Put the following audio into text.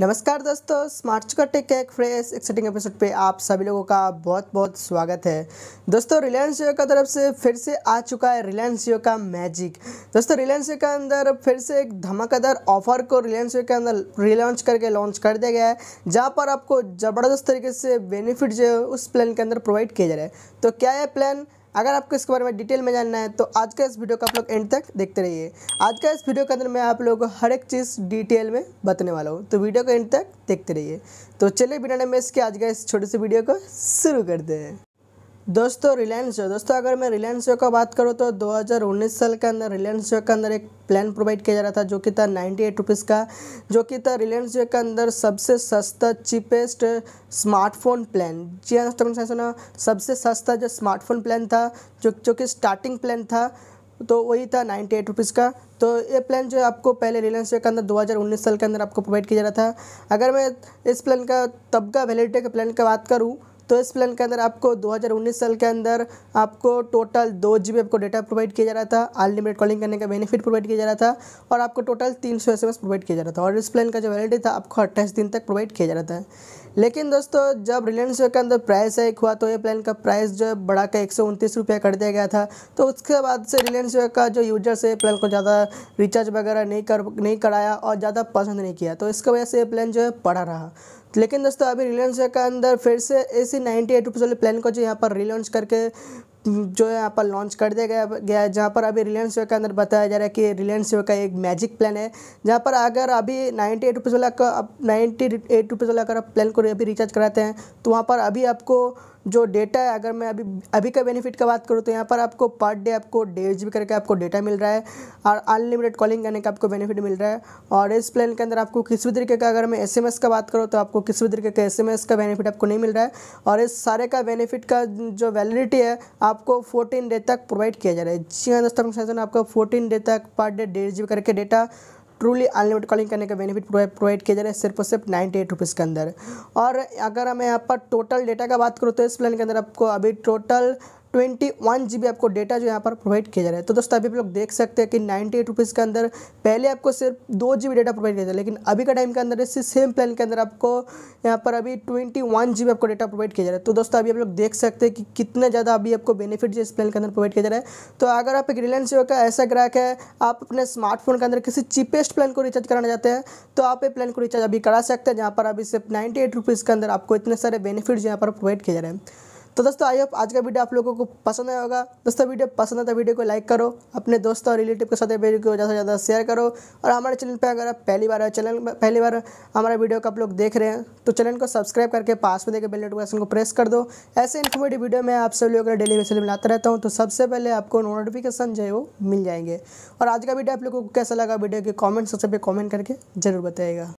नमस्कार दोस्तों स्मार्ट चुका टेक एक फ्रेश एक्साइटिंग एपिसोड पे आप सभी लोगों का बहुत बहुत स्वागत है दोस्तों रिलायंस जियो का तरफ से फिर से आ चुका है रिलायंस जियो का मैजिक दोस्तों रिलायंस जियो के अंदर फिर से एक धमाकेदार ऑफर को रिलायंस जियो के अंदर रिलॉन्च करके लॉन्च कर दिया गया है जहाँ पर आपको ज़बरदस्त तरीके से बेनिफिट जो है उस प्लान के अंदर प्रोवाइड किया जा रहा है तो क्या है प्लान अगर आपको इसके बारे में डिटेल में जानना है तो आज का इस वीडियो को आप लोग एंड तक देखते रहिए आज का इस वीडियो के अंदर मैं आप लोगों को हर एक चीज़ डिटेल में बताने वाला हूँ तो वीडियो को एंड तक देखते रहिए तो चलिए बिना नमेश इसके आज का इस छोटे से वीडियो को शुरू करते हैं दोस्तों रिलायंस जो दोस्तों अगर मैं रिलायंस जो का बात करूँ तो 2019 साल के अंदर रिलायंस जो के अंदर एक प्लान प्रोवाइड किया जा रहा था जो कि था नाइन्टी एट रुपीज़ का जो कि था रिलायंस जो के अंदर सबसे सस्ता चीपेस्ट स्मार्टफोन प्लान जी हाँ दोस्तों सुना सबसे सस्ता जो स्मार्टफोन प्लान था जो जो कि स्टार्टिंग प्लान था तो वही था नाइन्टी एट रुपीज़ का तो ये प्लान जो है आपको पहले रिलायंस के अंदर 2019 साल के अंदर आपको प्रोवाइड किया जा रहा था अगर मैं इस प्लान का तब का वैलिडिटी के प्लान की बात करूँ तो इस प्लान के अंदर आपको 2019 साल के अंदर आपको टोटल दो जी आपको डेटा प्रोवाइड किया जा रहा था अनलिमिटेड कॉलिंग करने का बेनिफिट प्रोवाइड किया जा रहा था और आपको टोटल तीन सौ प्रोवाइड किया जा रहा था और इस प्लान का जो वैलिडी था आपको अट्ठाईस दिन तक प्रोवाइड किया जा रहा था लेकिन दोस्तों जब रिलायंस के अंदर प्राइस हाइक हुआ तो ये प्लान का प्राइस जो है बढ़ा कर एक सौ उनतीस रुपया कर दिया गया था तो उसके बाद से रिलायंस का जो यूजर्स है प्लान को ज़्यादा रिचार्ज वगैरह नहीं कर नहीं कराया और ज़्यादा पसंद नहीं किया तो इसकी वजह से ये प्लान जो है पड़ा रहा लेकिन दोस्तों अभी रिलायंस के अंदर फिर से ऐसी नाइन्टी एट रुपीज़ वाले प्लान को जो यहाँ पर रिलॉन्च करके जो यहाँ पर लॉन्च कर दिया गया गया है जहाँ पर अभी रिलायंस जियो के अंदर बताया जा रहा है कि रिलायंस जियो का एक मैजिक प्लान है जहाँ पर अगर अभी नाइन्टी एट रुपीज़ वाला का नाइन्टी एट रुपीज़ वाला अगर आप प्लान को अभी रिचार्ज कराते हैं तो वहाँ पर अभी आपको जो डेटा है अगर मैं अभी अभी का बेनिफिट का बात करूँ तो यहाँ पर आपको पर डे आपको डेढ़ जी करके आपको डेटा मिल रहा है और अनलिमिटेड कॉलिंग करने का आपको बेनिफिट मिल रहा है और इस प्लान के अंदर आपको किसी भी तरीके का अगर मैं एस का बात करूँ तो आपको किस भी तरीके का एस का बेनिफिट आपको नहीं मिल रहा है और इस सारे का बेनिफिट का जो वैलिडिटी है आपको फोर्टीन डे तक प्रोवाइड किया जा रहा है जी हाँ दोस्तों आपको फोर्टीन डे तक पर डे डेढ़ जी करके डेटा ट्रूली अनलिमिटेड कॉलिंग करने का बेनिफिट प्रोवाइड किया जा रहा है सिर्फ और सिर्फ नाइन्टी एट रुपीज़ के अंदर और अगर मैं यहाँ पर टोटल डेटा का बात करूँ तो इस प्लान के अंदर आपको अभी total twenty one G B आपको डेटा जो यहाँ पर प्रोवाइड किया जा रहा है तो दोस्तों अभी आप लोग देख सकते हैं कि नाइन्टी एट रुपीज़ के अंदर पहले आपको सिर्फ दो जी बी डेटा प्रोवाइड किया जाए लेकिन अभी का टाइम के अंदर इसी सेम प्लान के अंदर आपको यहाँ पर अभी ट्वेंटी वन जी बी आपको डेटा प्रोवाइड किया जा रहा है तो दोस्तों अभी आप लोग देख सकते हैं कि कितना ज़्यादा अभी आपको बेनिफिट जो इस प्लान के अंदर प्रोवाइड किया जा रहा है तो अगर आप एक रिलायंस जियो का ऐसा ग्राहक है आप अपने स्मार्टफोन के अंदर किसी चीपेस्ट प्लान को रिचार्ज कराना चाहते हैं तो आप ये प्लान को रिचार्ज अभी करा सकते हैं जहाँ पर अभी सिर्फ नाइन्टी एट रुपीज़ के अंदर आपको इतने सारे बेनिफिट यहाँ पर प्रोवाइड किया जा रहे हैं तो दोस्तों आई होप आज का वीडियो आप लोगों को पसंद आया होगा दोस्तों वीडियो पसंद है तो वीडियो को लाइक करो अपने दोस्तों और रिलेटिव के साथ वीडियो को ज़्यादा से ज़्यादा शेयर करो और हमारे चैनल पर अगर आप पहली बार चैनल पहली बार हमारा वीडियो को आप लोग देख रहे हैं तो चैनल को सब्सक्राइब करके पास में देकर बेल नोटिफिकेशन को प्रेस कर दो ऐसे इन्फॉर्मेटिव वीडियो मैं आप सभी लोगों को डेली बेसिस मिलाता रहता हूँ तो सबसे पहले आपको नोटिफिकेशन जो है वो मिल जाएंगे और आज का वीडियो आप लोगों को कैसा लगा वीडियो के कॉमेंट सबसे पे कॉमेंट करके ज़रूर बताएगा